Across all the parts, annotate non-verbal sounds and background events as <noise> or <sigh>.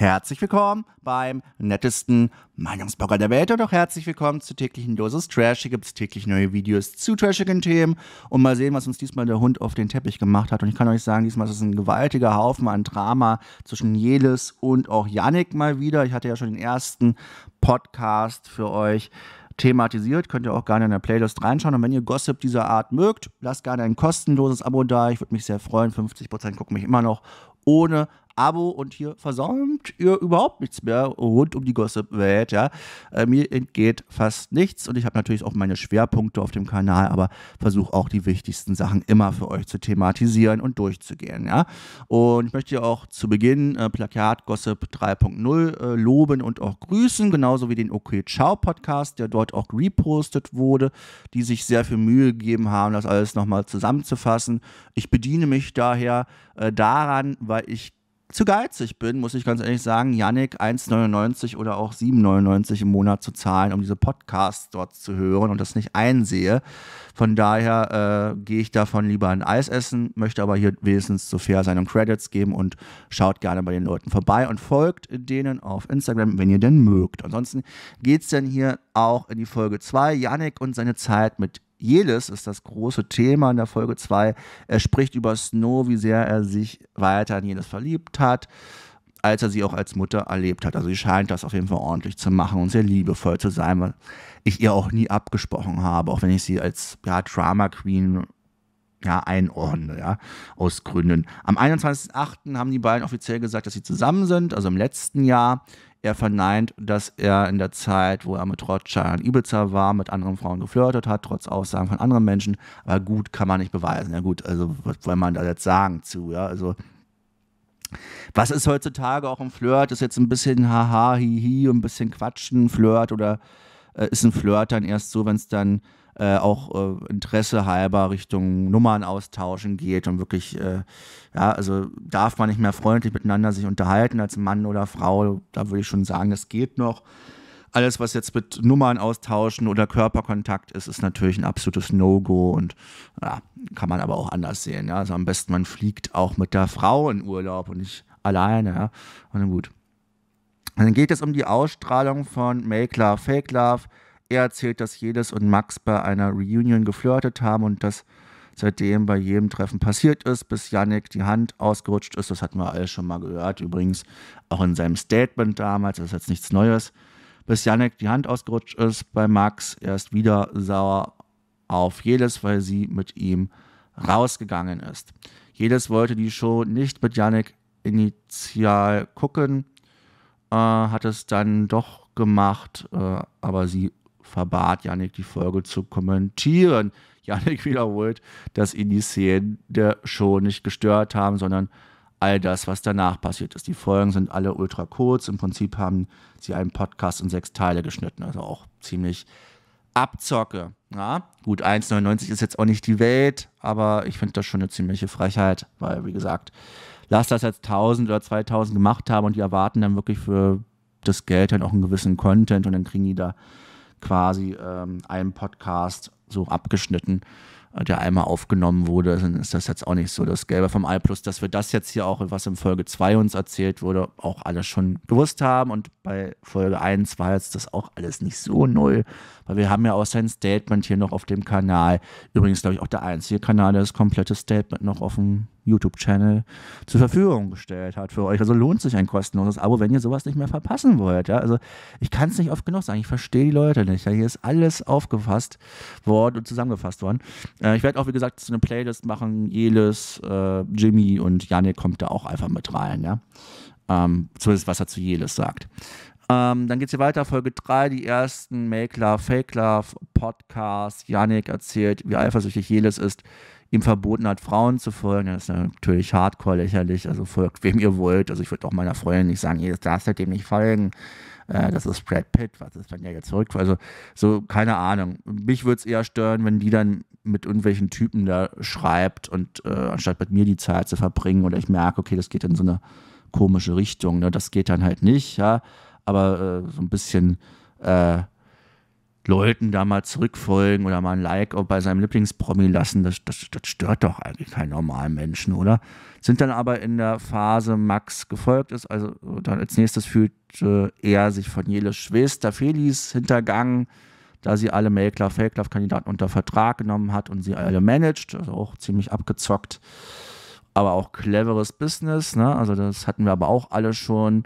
Herzlich willkommen beim nettesten Meinungsblogger der Welt und auch herzlich willkommen zur täglichen Dosis Trash. Hier gibt es täglich neue Videos zu trashigen Themen und mal sehen, was uns diesmal der Hund auf den Teppich gemacht hat. Und ich kann euch sagen, diesmal ist es ein gewaltiger Haufen an Drama zwischen Jelis und auch Yannick mal wieder. Ich hatte ja schon den ersten Podcast für euch thematisiert. Könnt ihr auch gerne in der Playlist reinschauen. Und wenn ihr Gossip dieser Art mögt, lasst gerne ein kostenloses Abo da. Ich würde mich sehr freuen. 50% gucken mich immer noch ohne Abo und hier versäumt ihr überhaupt nichts mehr rund um die Gossip-Welt. Ja? Äh, mir entgeht fast nichts und ich habe natürlich auch meine Schwerpunkte auf dem Kanal, aber versuche auch die wichtigsten Sachen immer für euch zu thematisieren und durchzugehen. Ja? Und ich möchte auch zu Beginn äh, Plakat Gossip 3.0 äh, loben und auch grüßen, genauso wie den OK Ciao Podcast, der dort auch repostet wurde, die sich sehr viel Mühe gegeben haben, das alles nochmal zusammenzufassen. Ich bediene mich daher äh, daran, weil ich zu geizig bin, muss ich ganz ehrlich sagen, Yannick 1,99 oder auch 7,99 im Monat zu zahlen, um diese Podcasts dort zu hören und das nicht einsehe. Von daher äh, gehe ich davon lieber ein Eis essen, möchte aber hier wenigstens so fair sein und Credits geben und schaut gerne bei den Leuten vorbei und folgt denen auf Instagram, wenn ihr denn mögt. Ansonsten geht es dann hier auch in die Folge 2, Yannick und seine Zeit mit Jeles ist das große Thema in der Folge 2. Er spricht über Snow, wie sehr er sich weiter an Jeles verliebt hat, als er sie auch als Mutter erlebt hat. Also sie scheint das auf jeden Fall ordentlich zu machen und sehr liebevoll zu sein, weil ich ihr auch nie abgesprochen habe, auch wenn ich sie als ja, Drama Queen ja, einordnen, ja, aus Gründen. Am 21.08. haben die beiden offiziell gesagt, dass sie zusammen sind, also im letzten Jahr. Er verneint, dass er in der Zeit, wo er mit Rothschild an Ibiza war, mit anderen Frauen geflirtet hat, trotz Aussagen von anderen Menschen. Aber gut, kann man nicht beweisen. Ja gut, also was soll man da jetzt sagen zu, ja, also... Was ist heutzutage auch ein Flirt? Ist jetzt ein bisschen haha, hihi, ein bisschen quatschen, Flirt oder äh, ist ein Flirt dann erst so, wenn es dann äh, auch äh, Interesse halber Richtung Nummern austauschen geht und wirklich, äh, ja, also darf man nicht mehr freundlich miteinander sich unterhalten als Mann oder Frau, da würde ich schon sagen, das geht noch. Alles, was jetzt mit Nummern austauschen oder Körperkontakt ist, ist natürlich ein absolutes No-Go und ja, kann man aber auch anders sehen. Ja? Also am besten man fliegt auch mit der Frau in Urlaub und nicht alleine. Ja? Und dann gut. Dann geht es um die Ausstrahlung von Make Love, Fake Love. Er erzählt, dass Jedes und Max bei einer Reunion geflirtet haben und das seitdem bei jedem Treffen passiert ist, bis Yannick die Hand ausgerutscht ist. Das hatten wir alle schon mal gehört, übrigens auch in seinem Statement damals, das ist jetzt nichts Neues. Bis Yannick die Hand ausgerutscht ist bei Max, er ist wieder sauer auf Jedes, weil sie mit ihm rausgegangen ist. Jedes wollte die Show nicht mit Yannick initial gucken, äh, hat es dann doch gemacht, äh, aber sie verbat Janik die Folge zu kommentieren. Janik <laughs> wiederholt, dass ihn die Szenen der Show nicht gestört haben, sondern all das, was danach passiert ist. Die Folgen sind alle ultra kurz. Im Prinzip haben sie einen Podcast in sechs Teile geschnitten, also auch ziemlich Abzocke. Ja, gut, 1,99 ist jetzt auch nicht die Welt, aber ich finde das schon eine ziemliche Frechheit, weil, wie gesagt, lass das jetzt 1000 oder 2000 gemacht haben und die erwarten dann wirklich für das Geld dann auch einen gewissen Content und dann kriegen die da quasi ähm, einem Podcast so abgeschnitten, äh, der einmal aufgenommen wurde. Dann ist das jetzt auch nicht so das Gelbe vom Ei. Plus, dass wir das jetzt hier auch, was in Folge 2 uns erzählt wurde, auch alles schon gewusst haben. Und bei Folge 1 war jetzt das auch alles nicht so neu, weil wir haben ja auch sein Statement hier noch auf dem Kanal. Übrigens, glaube ich, auch der einzige Kanal, der das komplette Statement noch offen YouTube-Channel zur Verfügung gestellt hat für euch. Also lohnt sich ein kostenloses Abo, wenn ihr sowas nicht mehr verpassen wollt. Ja? Also ich kann es nicht oft genug sagen. Ich verstehe die Leute nicht. Ja? Hier ist alles aufgefasst worden und zusammengefasst worden. Äh, ich werde auch, wie gesagt, so eine Playlist machen. Jelis, äh, Jimmy und Janik kommt da auch einfach mit rein. Ja? Ähm, zumindest was er zu Jelis sagt. Ähm, dann geht es hier weiter, Folge 3, die ersten Make Love, Fake Love Podcast. Janik erzählt, wie eifersüchtig Jelis ist ihm verboten hat, Frauen zu folgen. Das ist natürlich hardcore lächerlich. Also folgt wem ihr wollt. Also ich würde auch meiner Freundin nicht sagen, ihr darfst halt dem nicht folgen. Äh, das ist Brad Pitt, was ist, dann ja jetzt zurück? Also so, keine Ahnung. Mich würde es eher stören, wenn die dann mit irgendwelchen Typen da schreibt und äh, anstatt mit mir die Zeit zu verbringen oder ich merke, okay, das geht in so eine komische Richtung. Ne? Das geht dann halt nicht, ja. Aber äh, so ein bisschen äh, Leuten da mal zurückfolgen oder mal ein Like bei seinem Lieblingspromi lassen, das, das, das stört doch eigentlich keinen normalen Menschen, oder? Sind dann aber in der Phase, Max gefolgt ist, also dann als nächstes fühlt äh, er sich von Jeles Schwester Felis hintergangen, da sie alle Mailclav, Failclav Kandidaten unter Vertrag genommen hat und sie alle managt, also auch ziemlich abgezockt, aber auch cleveres Business, ne? Also das hatten wir aber auch alle schon.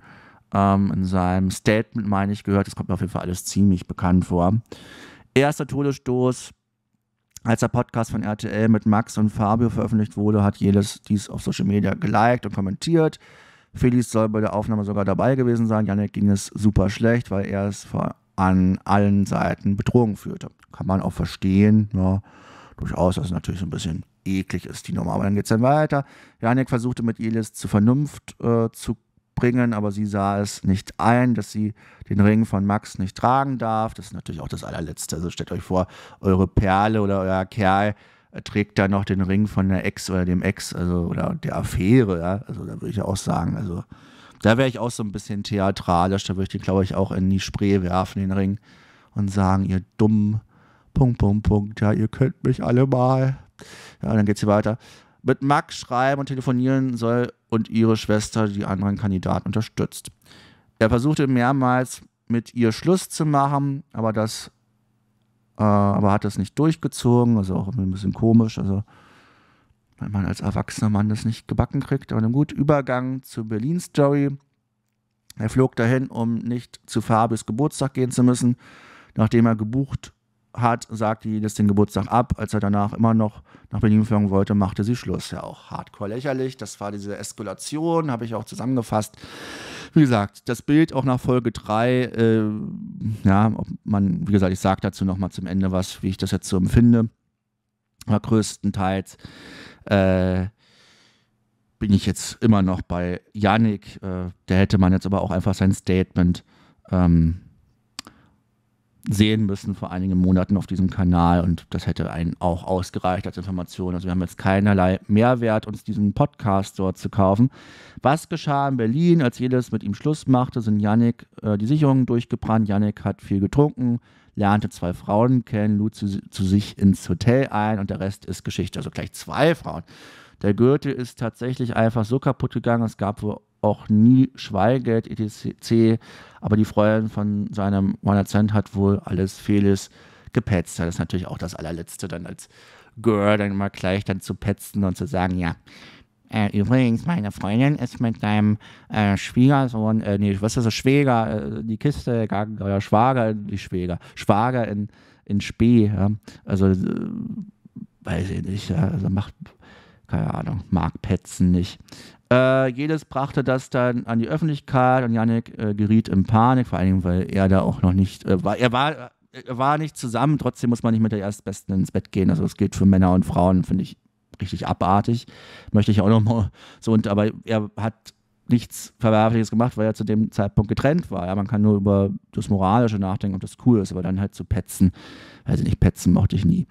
Ähm, in seinem Statement, meine ich, gehört. Das kommt mir auf jeden Fall alles ziemlich bekannt vor. Erster Todesstoß. Als der Podcast von RTL mit Max und Fabio veröffentlicht wurde, hat jedes dies auf Social Media geliked und kommentiert. Felix soll bei der Aufnahme sogar dabei gewesen sein. Janik ging es super schlecht, weil er es an allen Seiten Bedrohung führte. Kann man auch verstehen. Ja durchaus, dass es natürlich so ein bisschen eklig ist, die Nummer. Aber dann geht es dann weiter. Janik versuchte mit Elis zur Vernunft äh, zu bringen, aber sie sah es nicht ein, dass sie den Ring von Max nicht tragen darf. Das ist natürlich auch das allerletzte. Also stellt euch vor, eure Perle oder euer Kerl trägt da noch den Ring von der Ex oder dem Ex, also oder der Affäre, ja? Also da würde ich auch sagen, also da wäre ich auch so ein bisschen theatralisch, da würde ich den, glaube ich, auch in die Spree werfen, den Ring, und sagen, ihr dummen Punkt, Punkt, Punkt, ja, ihr könnt mich alle mal. Ja, dann geht's hier weiter mit Max schreiben und telefonieren soll und ihre Schwester die anderen Kandidaten unterstützt. Er versuchte mehrmals mit ihr Schluss zu machen, aber das äh, aber hat das nicht durchgezogen, also auch ein bisschen komisch, also wenn man als erwachsener Mann das nicht gebacken kriegt. Aber ein gut Übergang zu Berlin Story. Er flog dahin, um nicht zu Fabius Geburtstag gehen zu müssen, nachdem er gebucht hat, sagte jedes den Geburtstag ab. Als er danach immer noch nach Berlin fahren wollte, machte sie Schluss. Ja, auch hardcore lächerlich. Das war diese Eskalation, habe ich auch zusammengefasst. Wie gesagt, das Bild auch nach Folge 3, äh, ja, ob man, wie gesagt, ich sage dazu nochmal zum Ende was, wie ich das jetzt so empfinde. Aber größtenteils äh, bin ich jetzt immer noch bei Yannick. Äh, der hätte man jetzt aber auch einfach sein Statement ähm, sehen müssen vor einigen Monaten auf diesem Kanal und das hätte einen auch ausgereicht als Information. Also wir haben jetzt keinerlei Mehrwert, uns diesen Podcast dort zu kaufen. Was geschah in Berlin, als jedes mit ihm Schluss machte, sind Yannick äh, die Sicherungen durchgebrannt. Yannick hat viel getrunken, lernte zwei Frauen kennen, lud zu, zu sich ins Hotel ein und der Rest ist Geschichte. Also gleich zwei Frauen. Der Gürtel ist tatsächlich einfach so kaputt gegangen, es gab wohl auch nie Schweigeld etc. Aber die Freundin von seinem One-Cent hat wohl alles Feles gepetzt. Das ist natürlich auch das allerletzte dann als Girl dann mal gleich dann zu petzen und zu sagen, ja, äh, übrigens, meine Freundin ist mit deinem äh, Schwiegersohn, äh, nee, was ist das, Schwäger, äh, die Kiste gegangen, oder Schwager, die Schwäger, Schwager in, in Spee, ja? also, äh, weiß ich nicht, ja? also macht, keine Ahnung, mag Petzen nicht. Äh, Jelis brachte das dann an die Öffentlichkeit und Janik äh, geriet in Panik, vor allem, weil er da auch noch nicht äh, war. Er war, er war nicht zusammen, trotzdem muss man nicht mit der Erstbesten ins Bett gehen. Also, es gilt für Männer und Frauen, finde ich richtig abartig. Möchte ich auch nochmal so. Und aber er hat nichts Verwerfliches gemacht, weil er zu dem Zeitpunkt getrennt war. Ja, man kann nur über das Moralische nachdenken, ob das cool ist, aber dann halt zu petzen, weiß ich nicht, petzen mochte ich nie.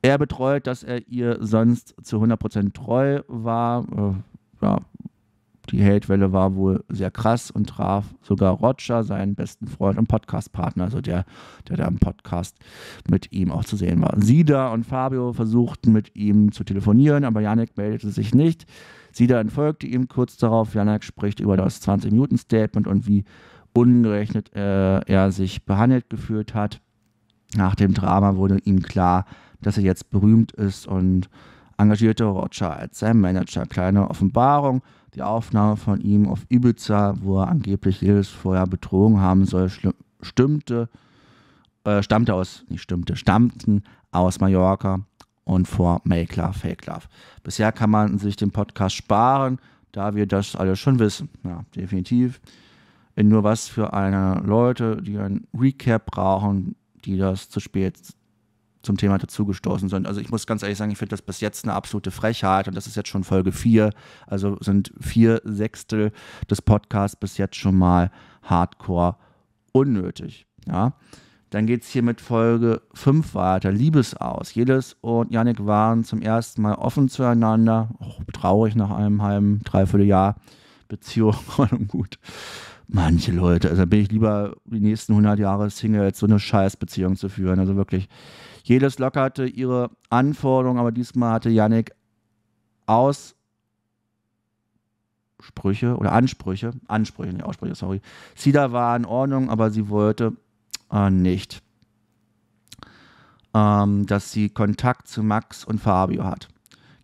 Er betreut, dass er ihr sonst zu 100% treu war. Äh, ja, die Hatewelle war wohl sehr krass und traf sogar Roger, seinen besten Freund und Podcastpartner, also der, der da im Podcast mit ihm auch zu sehen war. Sida und Fabio versuchten mit ihm zu telefonieren, aber Janik meldete sich nicht. Sie dann folgte ihm kurz darauf. Janak spricht über das 20-Minuten-Statement und wie ungerechnet äh, er sich behandelt gefühlt hat. Nach dem Drama wurde ihm klar, dass er jetzt berühmt ist und engagierte Roger als sein Manager. Kleine Offenbarung, die Aufnahme von ihm auf Ibiza, wo er angeblich jedes vorher betrogen haben soll, stimmte, äh, stammte aus, nicht stimmte, stammten aus Mallorca und vor Make Love, Fake Love. Bisher kann man sich den Podcast sparen, da wir das alle schon wissen. Ja, definitiv. In nur was für eine Leute, die ein Recap brauchen, die das zu spät zum Thema dazugestoßen sind. Also ich muss ganz ehrlich sagen, ich finde das bis jetzt eine absolute Frechheit und das ist jetzt schon Folge 4. Also sind vier Sechstel des Podcasts bis jetzt schon mal hardcore unnötig. Ja. Dann geht es hier mit Folge 5 weiter. Liebesaus. Jedes und Yannick waren zum ersten Mal offen zueinander. Auch traurig nach einem halben, dreiviertel Jahr Beziehung. <laughs> und gut. Manche Leute, also bin ich lieber die nächsten 100 Jahre Single, als so eine Scheißbeziehung zu führen. Also wirklich. Jedes lockerte ihre Anforderungen, aber diesmal hatte Yannick aus Sprüche oder Ansprüche, Ansprüche, nicht Aussprüche, sorry. Sida war in Ordnung, aber sie wollte äh, nicht, ähm, dass sie Kontakt zu Max und Fabio hat.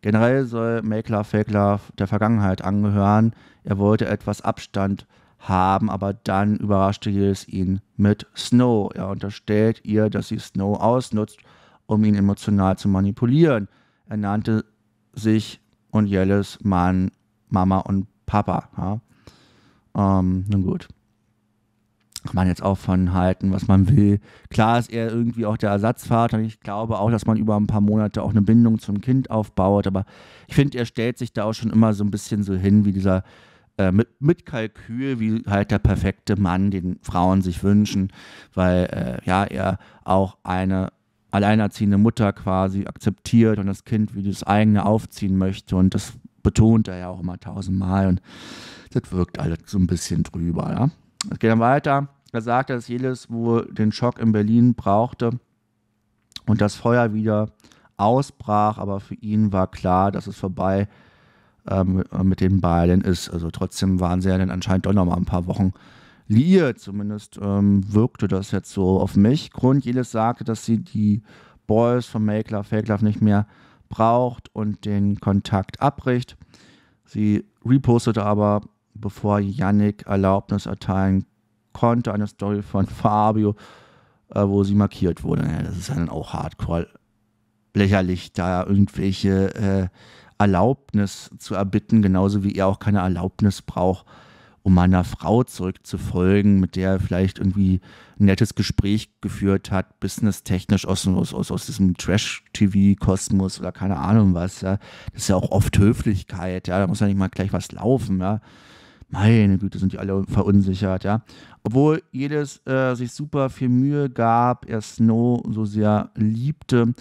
Generell soll Makler Fäkler der Vergangenheit angehören. Er wollte etwas Abstand haben, aber dann überraschte es ihn mit Snow. Er unterstellt ihr, dass sie Snow ausnutzt, um ihn emotional zu manipulieren. Er nannte sich und Jelles Mann Mama und Papa. Ja? Ähm, nun gut kann man jetzt auch von halten, was man will. Klar ist er irgendwie auch der Ersatzvater. Ich glaube auch, dass man über ein paar Monate auch eine Bindung zum Kind aufbaut. Aber ich finde, er stellt sich da auch schon immer so ein bisschen so hin, wie dieser äh, mit, mit Kalkül, wie halt der perfekte Mann, den Frauen sich wünschen, weil äh, ja, er auch eine alleinerziehende Mutter quasi akzeptiert und das Kind wie das eigene aufziehen möchte. Und das betont er ja auch immer tausendmal. Und das wirkt alles so ein bisschen drüber, ja. Es geht dann weiter. Er sagte, dass jedes wohl den Schock in Berlin brauchte und das Feuer wieder ausbrach, aber für ihn war klar, dass es vorbei ähm, mit den beiden ist. Also trotzdem waren sie ja dann anscheinend doch noch mal ein paar Wochen liiert. Zumindest ähm, wirkte das jetzt so auf mich. Grund jedes sagte, dass sie die Boys von Make Love, Fake Love nicht mehr braucht und den Kontakt abbricht. Sie repostete aber bevor Yannick Erlaubnis erteilen konnte, eine Story von Fabio, äh, wo sie markiert wurde. Ja, das ist ja dann auch hardcore lächerlich, da irgendwelche äh, Erlaubnis zu erbitten, genauso wie er auch keine Erlaubnis braucht, um meiner Frau zurückzufolgen, mit der er vielleicht irgendwie ein nettes Gespräch geführt hat, businesstechnisch aus, aus, aus diesem Trash-TV-Kosmos oder keine Ahnung was. Ja. Das ist ja auch oft Höflichkeit, ja. da muss ja nicht mal gleich was laufen. Ja meine Güte, sind die alle verunsichert, ja. Obwohl jedes äh, sich super viel Mühe gab, er Snow so sehr liebte,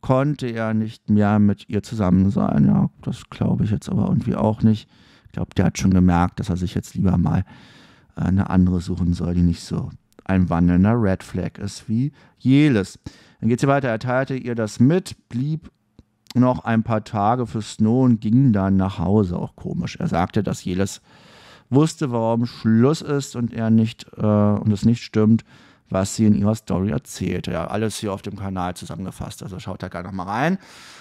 konnte er nicht mehr mit ihr zusammen sein. Ja, das glaube ich jetzt aber irgendwie auch nicht. Ich glaube, der hat schon gemerkt, dass er sich jetzt lieber mal äh, eine andere suchen soll, die nicht so ein wandelnder Red Flag ist wie jeles. Dann geht es hier weiter. Er teilte ihr das mit, blieb noch ein paar Tage für Snow und ging dann nach Hause. Auch komisch. Er sagte, dass Jeles wusste, warum Schluss ist und er nicht äh, und es nicht stimmt, was sie in ihrer Story erzählt. Ja, alles hier auf dem Kanal zusammengefasst. Also schaut da gerne nochmal rein. Und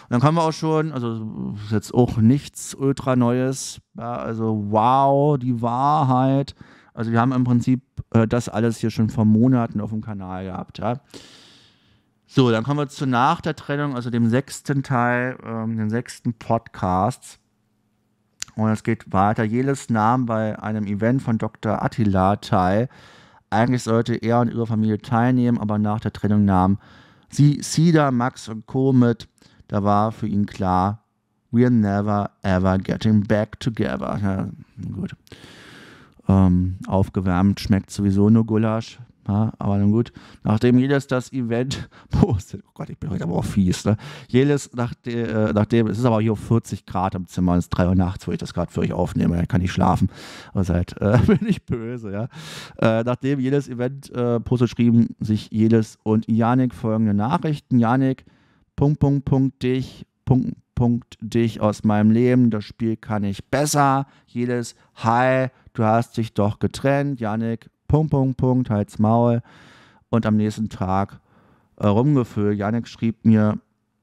dann kommen wir auch schon, also ist jetzt auch nichts ultra Neues. Ja, also wow, die Wahrheit. Also wir haben im Prinzip äh, das alles hier schon vor Monaten auf dem Kanal gehabt. Ja. So, dann kommen wir zu nach der Trennung, also dem sechsten Teil, ähm, dem sechsten Podcast. Und es geht weiter. Jeles nahm bei einem Event von Dr. Attila teil. Eigentlich sollte er und ihre Familie teilnehmen, aber nach der Trennung nahmen sie Sida, Max und Co. mit. Da war für ihn klar, we're never ever getting back together. Ja, gut. Ähm, aufgewärmt schmeckt sowieso nur Gulasch. Ja, aber nun gut, nachdem jedes das Event <laughs> postet, oh Gott, ich bin heute aber auch fies, ne? Jedes, nach äh, nachdem, es ist aber hier 40 Grad im Zimmer, es ist 3 Uhr nachts, wo ich das gerade für euch aufnehme, dann kann ich schlafen. Aber seit äh, <laughs> bin ich böse, ja. Äh, nachdem jedes Event äh, postet, schrieben sich jedes und Janik folgende Nachrichten. Janik, Punkt, Punkt, Punkt, dich, Punkt, Punkt, dich aus meinem Leben, das Spiel kann ich besser. Jedes, hi, du hast dich doch getrennt. Janik, Punkt, Punkt, Punkt, halt's Maul. Und am nächsten Tag äh, rumgefühlt. Janik schrieb mir,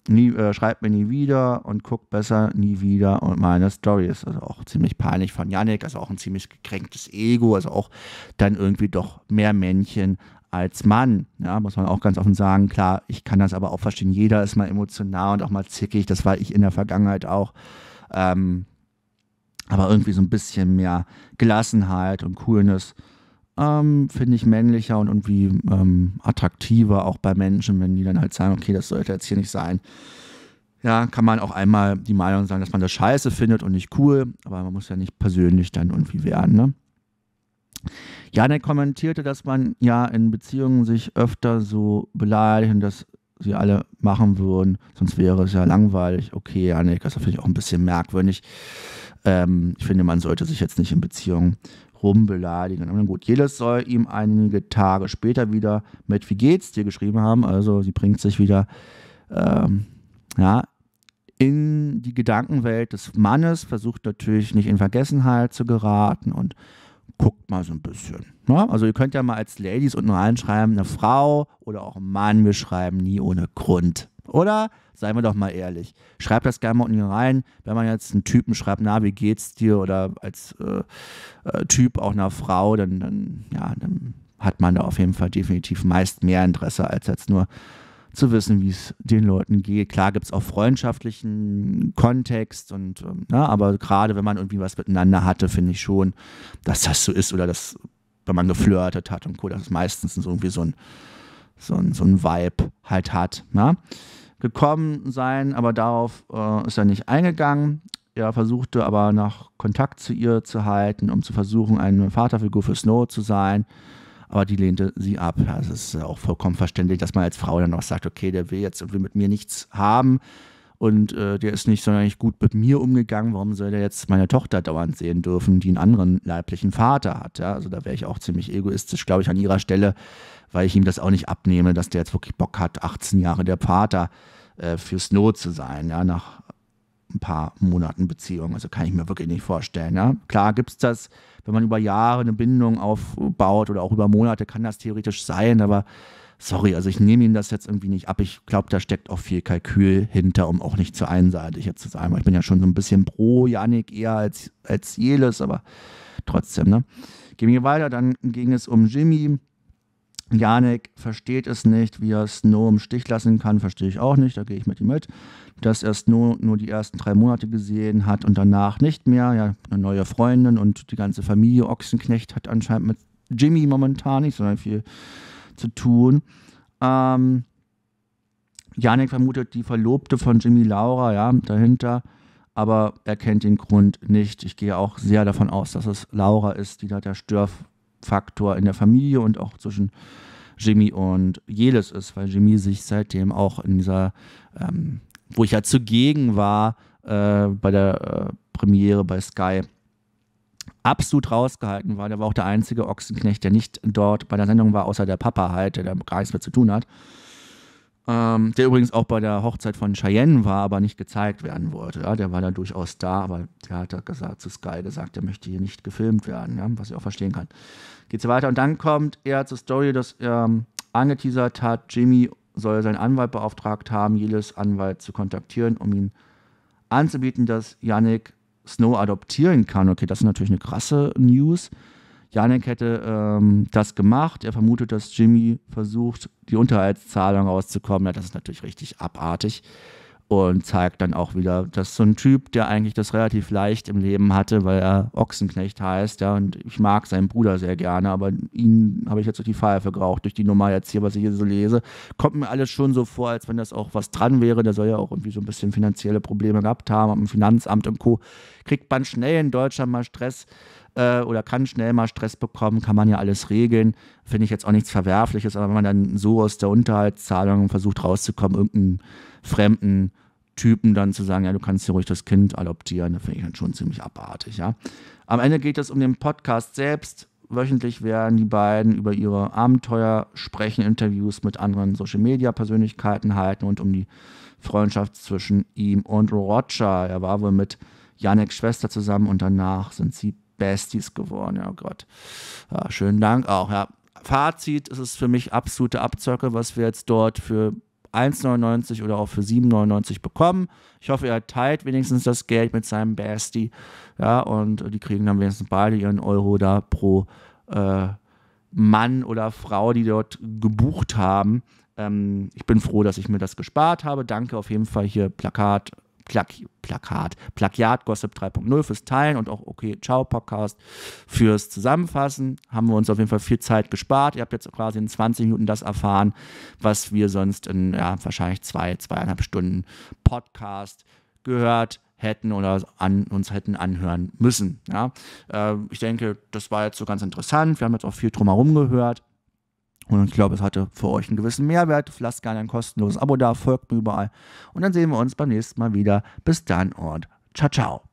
nie, äh, schreibt mir nie wieder und guckt besser nie wieder und meine Story ist also auch ziemlich peinlich von Janik, also auch ein ziemlich gekränktes Ego, also auch dann irgendwie doch mehr Männchen als Mann, ja, muss man auch ganz offen sagen, klar, ich kann das aber auch verstehen, jeder ist mal emotional und auch mal zickig, das war ich in der Vergangenheit auch, ähm, aber irgendwie so ein bisschen mehr Gelassenheit und Coolness ähm, finde ich männlicher und irgendwie ähm, attraktiver, auch bei Menschen, wenn die dann halt sagen, okay, das sollte jetzt hier nicht sein. Ja, kann man auch einmal die Meinung sagen, dass man das scheiße findet und nicht cool, aber man muss ja nicht persönlich dann irgendwie werden, ne? Janek kommentierte, dass man ja in Beziehungen sich öfter so beleidigt und dass sie alle machen würden, sonst wäre es ja langweilig. Okay, Janik, das finde ich auch ein bisschen merkwürdig. Ähm, ich finde, man sollte sich jetzt nicht in Beziehungen rumbeleidigen. Und gut, jedes soll ihm einige Tage später wieder mit Wie geht's dir geschrieben haben. Also sie bringt sich wieder ähm, ja, in die Gedankenwelt des Mannes, versucht natürlich nicht in Vergessenheit zu geraten und guckt mal so ein bisschen. Ne? Also ihr könnt ja mal als Ladies unten reinschreiben, eine Frau oder auch ein Mann, wir schreiben nie ohne Grund. Oder? Seien wir doch mal ehrlich. Schreibt das gerne mal unten rein. Wenn man jetzt einen Typen schreibt, na, wie geht's dir? Oder als äh, äh, Typ auch einer Frau, dann, dann, ja, dann hat man da auf jeden Fall definitiv meist mehr Interesse, als jetzt nur zu wissen, wie es den Leuten geht. Klar gibt es auch freundschaftlichen Kontext und äh, na, ne, aber gerade wenn man irgendwie was miteinander hatte, finde ich schon, dass das so ist oder dass, wenn man geflirtet hat und Co., das ist meistens irgendwie so ein so ein, so ein Vibe halt hat. Na? Ne? Gekommen sein, aber darauf äh, ist er nicht eingegangen. Er versuchte aber noch Kontakt zu ihr zu halten, um zu versuchen, eine Vaterfigur für Snow zu sein. Aber die lehnte sie ab. Es ist auch vollkommen verständlich, dass man als Frau dann noch sagt, okay, der will jetzt irgendwie mit mir nichts haben und äh, der ist nicht sonderlich gut mit mir umgegangen. Warum soll der jetzt meine Tochter dauernd sehen dürfen, die einen anderen leiblichen Vater hat? Ja? Also da wäre ich auch ziemlich egoistisch, glaube ich, an ihrer Stelle, weil ich ihm das auch nicht abnehme, dass der jetzt wirklich Bock hat, 18 Jahre der Vater äh, für Snow zu sein, ja, nach ein paar Monaten Beziehung. Also kann ich mir wirklich nicht vorstellen. Ja? Klar gibt es das, wenn man über Jahre eine Bindung aufbaut oder auch über Monate kann das theoretisch sein, aber sorry, also ich nehme Ihnen das jetzt irgendwie nicht ab. Ich glaube, da steckt auch viel Kalkül hinter, um auch nicht zu einseitig jetzt zu sagen. Ich bin ja schon so ein bisschen pro Janik eher als, als Jeles, aber trotzdem, ne? Gehen wir weiter, dann ging es um Jimmy. Janik versteht es nicht, wie er Snow im Stich lassen kann, verstehe ich auch nicht, da gehe ich mit ihm mit. Dass er Snow nur die ersten drei Monate gesehen hat und danach nicht mehr. Ja, eine neue Freundin und die ganze Familie Ochsenknecht hat anscheinend mit Jimmy momentan nicht, sondern viel zu tun. Ähm, Janik vermutet die Verlobte von Jimmy Laura, ja, dahinter, aber er kennt den Grund nicht. Ich gehe auch sehr davon aus, dass es Laura ist, die da der Störfaktor in der Familie und auch zwischen Jimmy und Jelis ist, weil Jimmy sich seitdem auch in dieser, ähm, wo ich ja zugegen war, äh, bei der äh, Premiere bei Sky, absolut rausgehalten war. Der war auch der einzige Ochsenknecht, der nicht dort bei der Sendung war, außer der Papa halt, der da gar nichts mehr zu tun hat. Ähm, der übrigens auch bei der Hochzeit von Cheyenne war, aber nicht gezeigt werden wollte. Ja? Der war da durchaus da, aber der hat gesagt, zu Sky gesagt, der möchte hier nicht gefilmt werden, ja? was ich auch verstehen kann. Geht's weiter und dann kommt er zur Story, dass er ähm, angeteasert hat, Jimmy soll seinen Anwalt beauftragt haben, jedes Anwalt zu kontaktieren, um ihn anzubieten, dass Yannick Snow adoptieren kann. Okay, das ist natürlich eine krasse News. Janek hätte ähm, das gemacht. Er vermutet, dass Jimmy versucht, die Unterhaltszahlung rauszukommen. Ja, das ist natürlich richtig abartig und zeigt dann auch wieder, dass so ein Typ, der eigentlich das relativ leicht im Leben hatte, weil er Ochsenknecht heißt, ja, und ich mag seinen Bruder sehr gerne, aber ihn habe ich jetzt durch die Pfeife geraucht, durch die Nummer jetzt hier, was ich hier so lese. Kommt mir alles schon so vor, als wenn das auch was dran wäre. Der soll ja auch irgendwie so ein bisschen finanzielle Probleme gehabt haben, am Finanzamt und Co. Kriegt man schnell in Deutschland mal Stress äh, oder kann schnell mal Stress bekommen, kann man ja alles regeln. Finde ich jetzt auch nichts Verwerfliches, aber wenn man dann so aus der Unterhaltszahlung versucht rauszukommen, irgendeinen fremden Typen dann zu sagen, ja, du kannst hier ruhig das Kind adoptieren, da finde ich dann schon ziemlich abartig, ja. Am Ende geht es um den Podcast selbst. Wöchentlich werden die beiden über ihre Abenteuer sprechen, Interviews mit anderen Social-Media-Persönlichkeiten halten und um die Freundschaft zwischen ihm und Roger. Er war wohl mit Janeks Schwester zusammen und danach sind sie Besties geworden. Ja, oh Gott. Ja, schönen Dank auch. Ja. Fazit, es ist für mich absolute Abzocke, was wir jetzt dort für 1,99 oder auch für 7,99 bekommen. Ich hoffe, er teilt wenigstens das Geld mit seinem Basti. Ja, und die kriegen dann wenigstens beide ihren Euro da pro äh, Mann oder Frau, die dort gebucht haben. Ähm, ich bin froh, dass ich mir das gespart habe. Danke auf jeden Fall hier Plakat Plak Plakat, Plagiat Gossip 3.0 fürs Teilen und auch okay, ciao Podcast fürs Zusammenfassen. Haben wir uns auf jeden Fall viel Zeit gespart. Ihr habt jetzt quasi in 20 Minuten das erfahren, was wir sonst in ja, wahrscheinlich zwei, zweieinhalb Stunden Podcast gehört hätten oder an, uns hätten anhören müssen. Ja? Äh, ich denke, das war jetzt so ganz interessant. Wir haben jetzt auch viel drumherum gehört. Und ich glaube, es hatte für euch einen gewissen Mehrwert. Lasst gerne ein kostenloses Abo da, folgt mir überall. Und dann sehen wir uns beim nächsten Mal wieder. Bis dann und ciao, ciao.